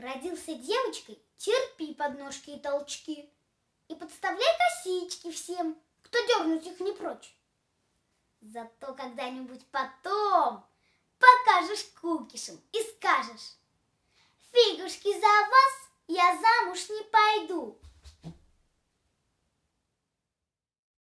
Родился девочкой, терпи подножки и толчки. И подставляй косички всем, кто дернуть их не прочь. Зато когда-нибудь потом покажешь кукишем и скажешь, «Фигушки за вас я замуж не пойду».